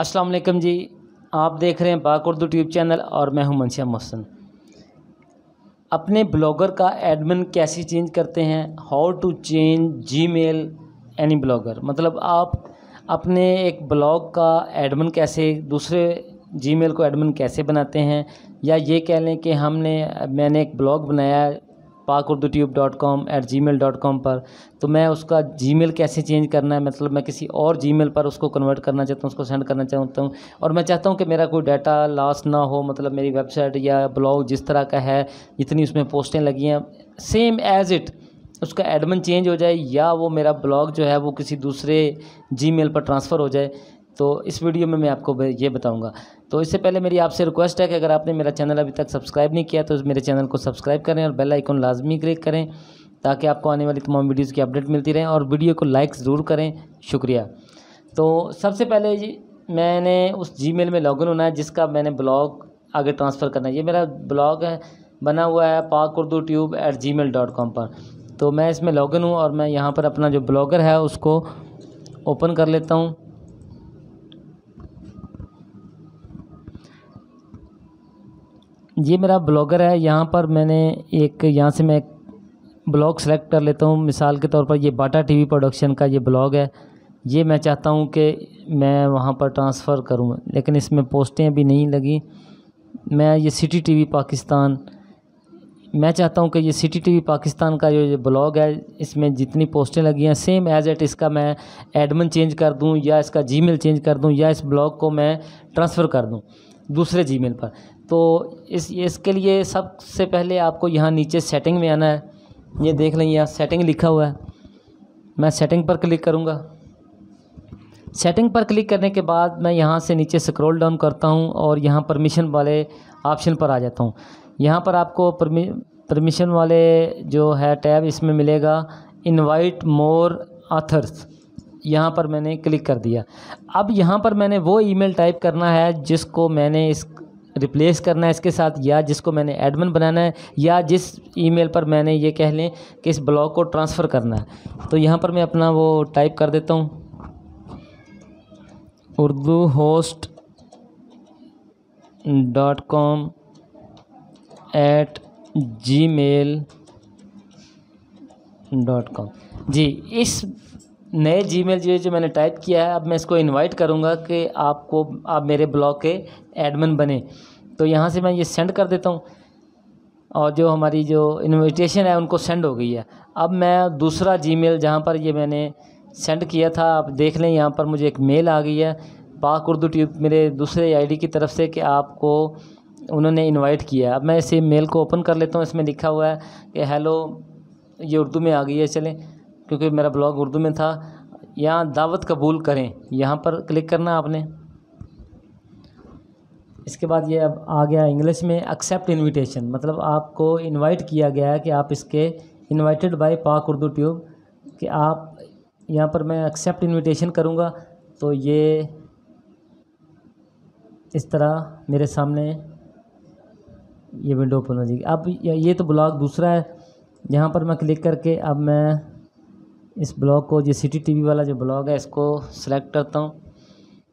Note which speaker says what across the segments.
Speaker 1: अस्सलाम वालेकुम जी आप देख रहे हैं पाक उर्दू ट्यूब चैनल और मैं हूं मनशा मोहसन अपने ब्लॉगर का एडमिन कैसे चेंज करते हैं how to change Gmail any blogger मतलब आप अपने एक ब्लॉग का एडमिन कैसे दूसरे जी मेल को एडमिन कैसे बनाते हैं या ये कह लें कि हमने मैंने एक ब्लॉग बनाया Pak Urdu tube dot com at Gmail dot com पर तो मैं उसका जी मेल कैसे चेंज करना है मतलब मैं किसी और जी मेल पर उसको कन्वर्ट करना चाहता हूँ उसको सेंड करना चाहता हूँ और मैं चाहता हूँ कि मेरा कोई डाटा लॉस ना हो मतलब मेरी वेबसाइट या ब्लॉग जिस तरह का है जितनी उसमें पोस्टें लगी हैं सेम एज़ इट उसका एडमिन चेंज हो जाए या वो मेरा ब्लॉग जो है वो किसी दूसरे जी मेल पर ट्रांसफ़र हो जाए तो इस वीडियो में मैं आपको ये बताऊंगा तो इससे पहले मेरी आपसे रिक्वेस्ट है कि अगर आपने मेरा चैनल अभी तक सब्सक्राइब नहीं किया तो मेरे चैनल को सब्सक्राइब करें और बेल आइकन लाजमी क्लिक करें ताकि आपको आने वाली तमाम वीडियोज़ की अपडेट मिलती रहे और वीडियो को लाइक ज़रूर करें शुक्रिया तो सबसे पहले मैंने उस जी में लॉगिन होना है जिसका मैंने ब्लॉग आगे ट्रांसफ़र करना है ये मेरा ब्लॉग है बना हुआ है Pak Urdu tube at Gmail dot com पर तो मैं इसमें लॉगिन हूँ और मैं यहाँ पर अपना जो ब्लॉगर है उसको ओपन कर लेता हूँ ये मेरा ब्लॉगर है यहाँ पर मैंने एक यहाँ से मैं ब्लॉग सेलेक्ट कर लेता हूँ मिसाल के तौर पर ये बाटा टीवी प्रोडक्शन का ये ब्लॉग है ये मैं चाहता हूँ कि मैं वहाँ पर ट्रांसफ़र करूँ लेकिन इसमें पोस्टें अभी नहीं लगी मैं ये सिटी टीवी पाकिस्तान मैं चाहता हूँ कि ये सिटी टीवी पाकिस्तान का जो ये ब्लॉग है इसमें जितनी पोस्टें लगी हैं सेम एज एट इसका मैं एडमिन चेंज कर दूँ या इसका जीमेल चेंज कर दूँ या इस ब्लॉग को मैं ट्रांसफ़र कर दूँ दूसरे जीमेल पर तो इस इसके लिए सबसे पहले आपको यहाँ नीचे सेटिंग में आना है ये देख लें यहाँ सेटिंग लिखा हुआ है मैं सेटिंग पर क्लिक करूँगा सेटिंग पर क्लिक करने के बाद मैं यहाँ से नीचे स्क्रॉल डाउन करता हूँ और यहाँ परमिशन वाले ऑप्शन पर आ जाता हूँ यहाँ पर आपको परमिशन वाले जो है टैब इसमें मिलेगा इनवाइट मोर आथर्स यहाँ पर मैंने क्लिक कर दिया अब यहाँ पर मैंने वो ईमेल टाइप करना है जिसको मैंने इस रिप्लेस करना है इसके साथ या जिसको मैंने एडमिन बनाना है या जिस ईमेल पर मैंने ये कह लें कि इस ब्लॉग को ट्रांसफ़र करना है तो यहाँ पर मैं अपना वो टाइप कर देता हूँ Urdu host dot com at Gmail dot com जी इस नए जी मेल जो जो मैंने टाइप किया है अब मैं इसको इनवाइट करूँगा कि आपको आप मेरे ब्लॉग के एडमिन बने तो यहाँ से मैं ये सेंड कर देता हूँ और जो हमारी जो इनविटेशन है उनको सेंड हो गई है अब मैं दूसरा जीमेल जहाँ पर ये मैंने सेंड किया था आप देख लें यहाँ पर मुझे एक मेल आ गई है पाक उर्दू ट्यूब मेरे दूसरे आईडी की तरफ से कि आपको उन्होंने इनवाइट किया अब मैं इसे मेल को ओपन कर लेता हूँ इसमें लिखा हुआ है कि हेलो ये उर्दू में आ गई है चलें क्योंकि मेरा ब्लॉग उर्दू में था यहाँ दावत कबूल करें यहाँ पर क्लिक करना आपने इसके बाद ये अब आ गया इंग्लिश में एक्सेप्ट इनविटेशन मतलब आपको इनवाइट किया गया है कि आप इसके इनवाइटेड बाय पाक उर्दू ट्यूब कि आप यहाँ पर मैं एक्सेप्ट इनविटेशन करूँगा तो ये इस तरह मेरे सामने ये विंडो ओपन हो जाएगी अब ये तो ब्लॉग दूसरा है यहाँ पर मैं क्लिक करके अब मैं इस ब्लॉग को जो सी टी टी वी वाला जो ब्लॉग है इसको सेलेक्ट करता हूँ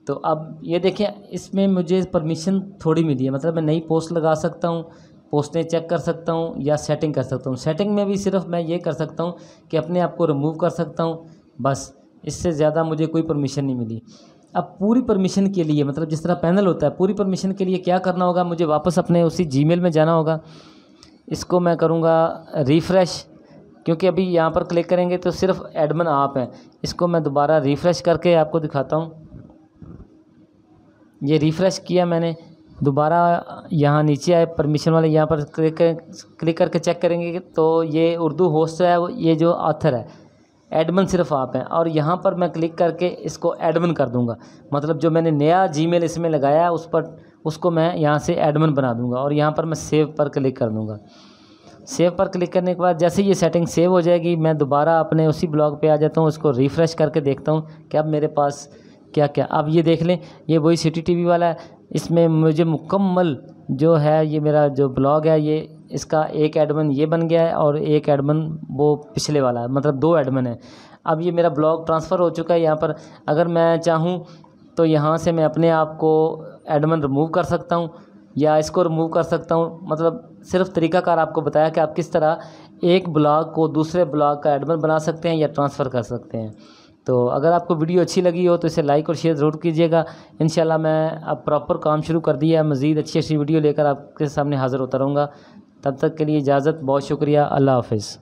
Speaker 1: तो अब ये देखें इसमें मुझे परमिशन थोड़ी मिली है मतलब मैं नई पोस्ट लगा सकता हूँ पोस्टें चेक कर सकता हूँ या सेटिंग कर सकता हूँ सेटिंग में भी सिर्फ मैं ये कर सकता हूँ कि अपने आप को रिमूव कर सकता हूँ बस इससे ज़्यादा मुझे कोई परमिशन नहीं मिली अब पूरी परमिशन के लिए मतलब जिस तरह पैनल होता है पूरी परमिशन के लिए क्या करना होगा मुझे वापस अपने उसी जी में जाना होगा इसको मैं करूँगा रिफ़्रेश क्योंकि अभी यहाँ पर क्लिक करेंगे तो सिर्फ एडमन आप हैं इसको मैं दोबारा रिफ़्रेश करके आपको दिखाता हूँ ये रिफ़्रेश किया मैंने दोबारा यहाँ नीचे आए परमिशन वाले यहाँ पर क्लिक कर क्लिक करके चेक करेंगे तो ये उर्दू होस्ट है ये जो ऑथर है एडमन सिर्फ आप हैं और यहाँ पर मैं क्लिक करके इसको एडमन कर दूँगा मतलब जो मैंने नया जीमेल इसमें लगाया है उस पर उसको मैं यहाँ से एडमन बना दूँगा और यहाँ पर मैं सेव पर क्लिक कर दूँगा सेव पर क्लिक करने के बाद जैसे ये सेटिंग सेव हो जाएगी मैं दोबारा अपने उसी ब्लॉग पे आ जाता हूँ उसको रिफ़्रेश करके देखता हूँ कि अब मेरे पास क्या क्या आप ये देख लें ये वही सिटी टी वी वाला है इसमें मुझे मुकम्मल जो है ये मेरा जो ब्लॉग है ये इसका एक एडमन ये बन गया है और एक एडमन वो पिछले वाला है मतलब दो एडमन है अब ये मेरा ब्लॉग ट्रांसफ़र हो चुका है यहाँ पर अगर मैं चाहूँ तो यहाँ से मैं अपने आप को एडमन रिमूव कर सकता हूँ या इसको रिमूव कर सकता हूँ मतलब सिर्फ तरीकाकार आपको बताया कि आप किस तरह एक ब्लॉग को दूसरे ब्लॉग का एडमन बना सकते हैं या ट्रांसफ़र कर सकते हैं तो अगर आपको वीडियो अच्छी लगी हो तो इसे लाइक और शेयर ज़रूर कीजिएगा इन मैं अब प्रॉपर काम शुरू कर दिया है मज़ीद अच्छी अच्छी वीडियो लेकर आपके सामने हाज़िर होता रहूँगा तब तक के लिए इजाज़त बहुत शुक्रिया अल्लाह हाफिज़